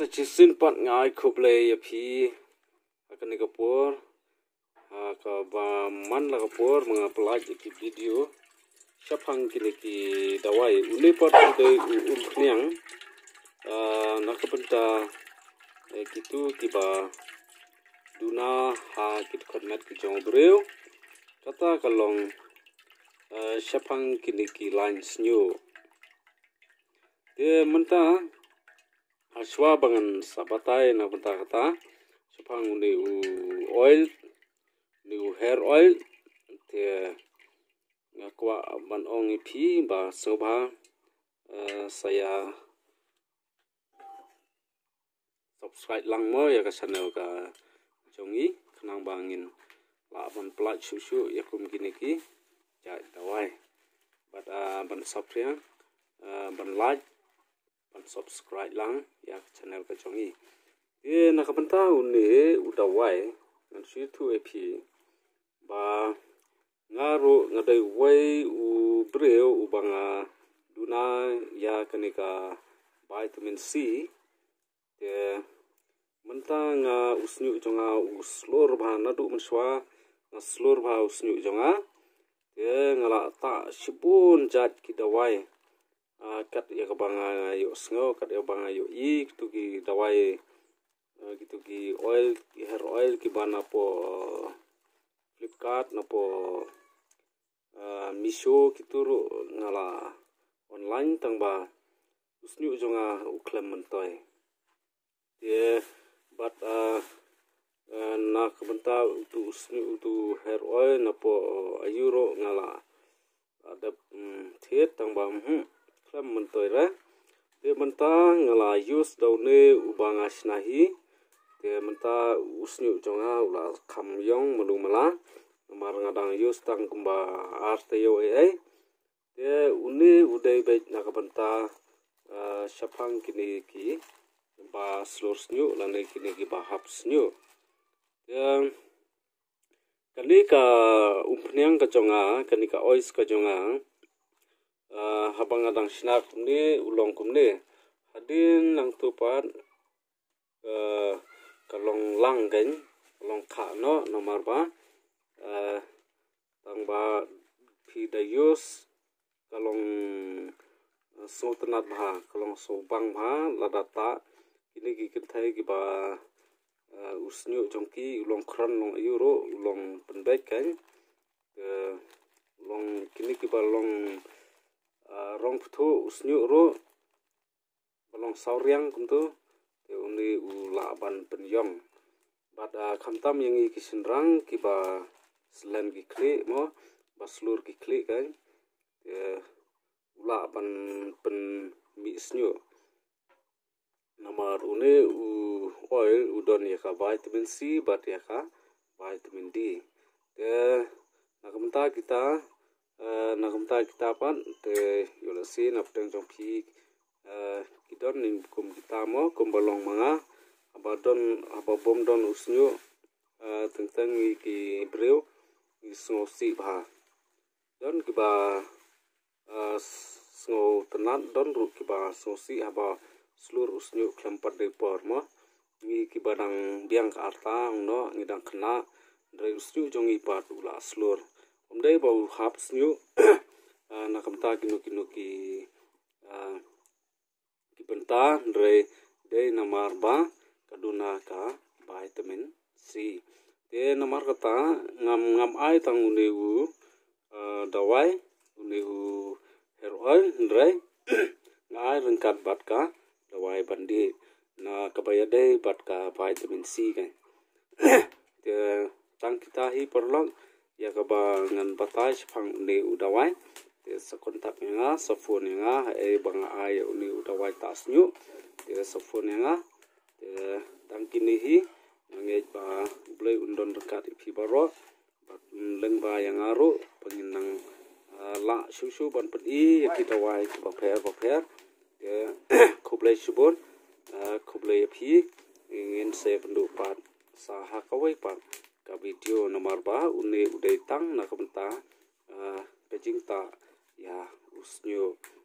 สจิสินปัดง่ายคบเลยยพีอากันกปูร์อากบามันละกปูร์มาปลายกิวิดีโอชับพังกินกิดาวายอุลีปัดด้วยอุลเนียงอานักปัญตาเอกิตูกิบาดูนาฮากิดขัดแมทกิจงบริวกตากะลองชับพังกินกิไลน์สิวเดมันตา aswa bangan sabatai na kata kata supang ni u oil ni u hair oil te ngakwa ban ong ipi ba soba eh, saya subscribe lang mo ya ka channel ka jongi kenang bangin la ban plat susu ya kum gini ki ja dawai bata ah, ban subscribe eh, ban like subscribe lang ya channel ke jong ni ye na ka banta un ni uda wai ngan shi tu ap ba nga ro nga dai wai u bre u ba nga duna ya kanika vitamin c ye menta nga usnyu jong a uslor ba na du men swa nga slor ba usnyu jong a ye nga la ta shibun jat ki da wai Ah, kat ya kebang ayo sngo kat ya bang ayo i gitu ki dawai gitu ah, ki oil ki hair oil ki ban apo flipkart napo ah, misho gitu ro ngala online tang ba usni ujonga uklem mentoi ye but na kebenta utu usni utu hair oil napo ayuro ngala ada mm, thiet tang ba hmm sam mentoi ra te menta ngala yus daune ubanga shnahi te menta usni ujonga ula kam yong mulu mala mar ngadang yus tang kumba arte yo e ai te uni udai be nakapanta eh, shapang kini ki ba slurs new la ne kini ki ba haps new te kanika umpneng ka jonga kanika ois ka jonga habang ah, ngadang sinak kumni ulong kumni hadin lang tu pat uh, kalong lang gan kalong ka no nomar ba ah, tang ba pidayus kalong sultanat ba kalong sobang ba ladata ini gigit thai gi ba usnyu jongki ulong kran no euro ulong penbaik kan ulong kini ki ba long, long, long, long, long, long, long, long Ah, rong puto usnyu ro balong sauriang kumtu te undi u laban penyong bat a ah, khamtam yang i kisin rang ki ba selen gi kli mo ba slur gi kli kan te u laban pen mi snyu namar une u oil u don ya ka vitamin c bat ya ka vitamin d te nakamta kita na gumta kitapan te yulasi na pteng jong pi kidon nin kum kitamo kum balong manga abadon ababom don usnyo teng teng i ki breu i sno si ba don ki ba sno tenan don ru ki ba sno si aba slur usnyo klempat de por mo ngi ki ba dang biang ka arta ngno ngi dang kena dre usnyo jong i pa tu la slur Mday ah, ah, ba hubs nyo nakamta kino kino ki kipenta dre de namar ba kaduna ka vitamin C. Te namar kata ngam ngam ay tang unihu ah, dawai unihu hair oil dre ngay rengkat bat ka dawai bandi na kabaya de bat ka vitamin C kan. Te tang kita hi perlong ยากบางันปัตย์ชพังนิอุดาไว้เดสกุนทักยังสฟูนยังเอบังอายนิอุดาไว้ตัสนิวเดสฟูนยังเดตังกินนี้ยังเอบาบลอุนดอนรักัดพิบารอบัดเล่งบายังอารุปังินังละชูชูบันปีอยากที่ตัวไว้บักเพรบักเพรเออคบเลยชูบนคบเลยพีเงินเซฟดูปัดสาหกเอาไว้ปัด ka video nomor ba unni udai tang na kamta uh, eh, pejing ta ya usnyo uh,